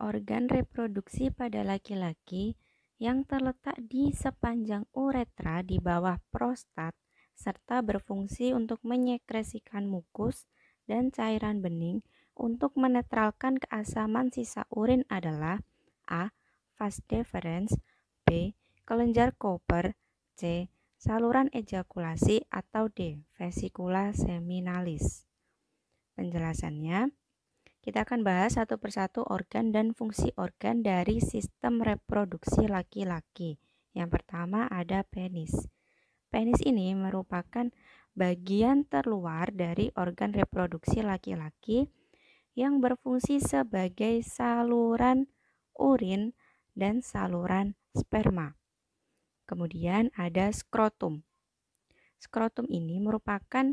organ reproduksi pada laki-laki yang terletak di sepanjang uretra di bawah prostat serta berfungsi untuk menyekresikan mukus dan cairan bening untuk menetralkan keasaman sisa urin adalah A. Vas deferens B. Kelenjar koper C. Saluran ejakulasi atau D. Vesikula seminalis Penjelasannya, kita akan bahas satu persatu organ dan fungsi organ dari sistem reproduksi laki-laki. Yang pertama ada penis. Penis ini merupakan bagian terluar dari organ reproduksi laki-laki yang berfungsi sebagai saluran urin dan saluran sperma. Kemudian ada skrotum. Skrotum ini merupakan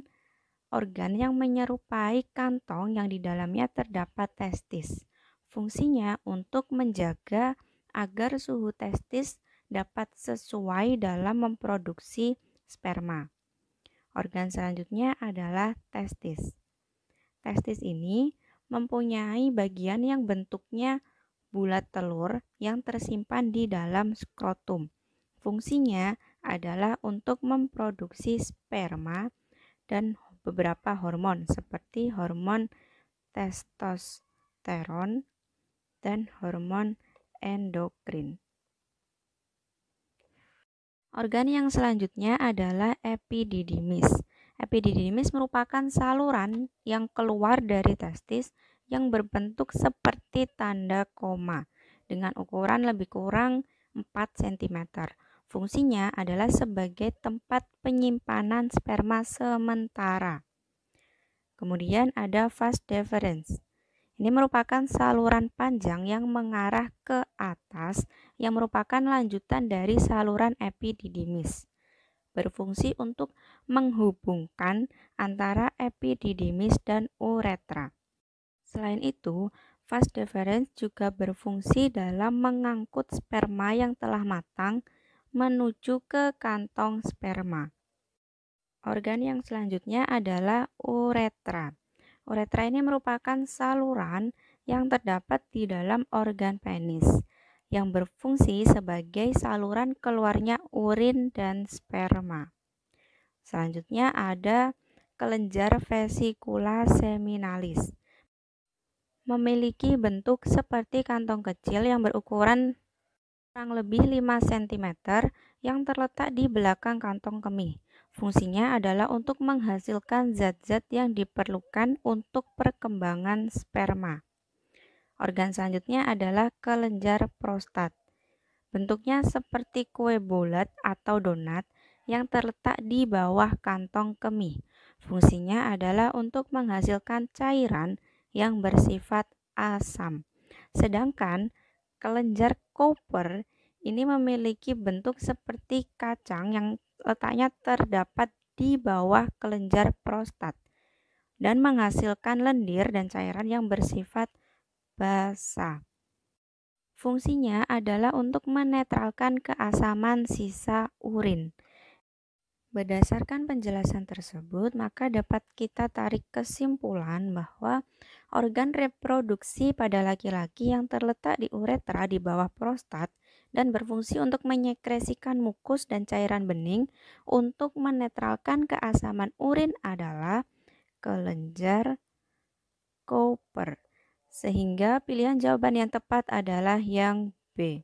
organ yang menyerupai kantong yang di dalamnya terdapat testis. Fungsinya untuk menjaga agar suhu testis dapat sesuai dalam memproduksi sperma. Organ selanjutnya adalah testis. Testis ini mempunyai bagian yang bentuknya bulat telur yang tersimpan di dalam skrotum. Fungsinya adalah untuk memproduksi sperma dan beberapa hormon seperti hormon testosteron dan hormon endokrin. Organ yang selanjutnya adalah epididymis. Epididymis merupakan saluran yang keluar dari testis yang berbentuk seperti tanda koma dengan ukuran lebih kurang 4 cm. Fungsinya adalah sebagai tempat penyimpanan sperma sementara. Kemudian ada fast deference. Ini merupakan saluran panjang yang mengarah ke atas yang merupakan lanjutan dari saluran epididimis. Berfungsi untuk menghubungkan antara epididimis dan uretra. Selain itu, fast deferens juga berfungsi dalam mengangkut sperma yang telah matang menuju ke kantong sperma. Organ yang selanjutnya adalah uretra. Uretra ini merupakan saluran yang terdapat di dalam organ penis yang berfungsi sebagai saluran keluarnya urin dan sperma. Selanjutnya ada kelenjar vesikula seminalis. Memiliki bentuk seperti kantong kecil yang berukuran kurang lebih 5 cm yang terletak di belakang kantong kemih. Fungsinya adalah untuk menghasilkan zat-zat yang diperlukan untuk perkembangan sperma. Organ selanjutnya adalah kelenjar prostat. Bentuknya seperti kue bulat atau donat yang terletak di bawah kantong kemih. Fungsinya adalah untuk menghasilkan cairan yang bersifat asam. Sedangkan kelenjar koper ini memiliki bentuk seperti kacang yang letaknya terdapat di bawah kelenjar prostat dan menghasilkan lendir dan cairan yang bersifat basah. Fungsinya adalah untuk menetralkan keasaman sisa urin. Berdasarkan penjelasan tersebut, maka dapat kita tarik kesimpulan bahwa organ reproduksi pada laki-laki yang terletak di uretra di bawah prostat dan berfungsi untuk menyekresikan mukus dan cairan bening untuk menetralkan keasaman urin adalah kelenjar Cooper. Sehingga pilihan jawaban yang tepat adalah yang B.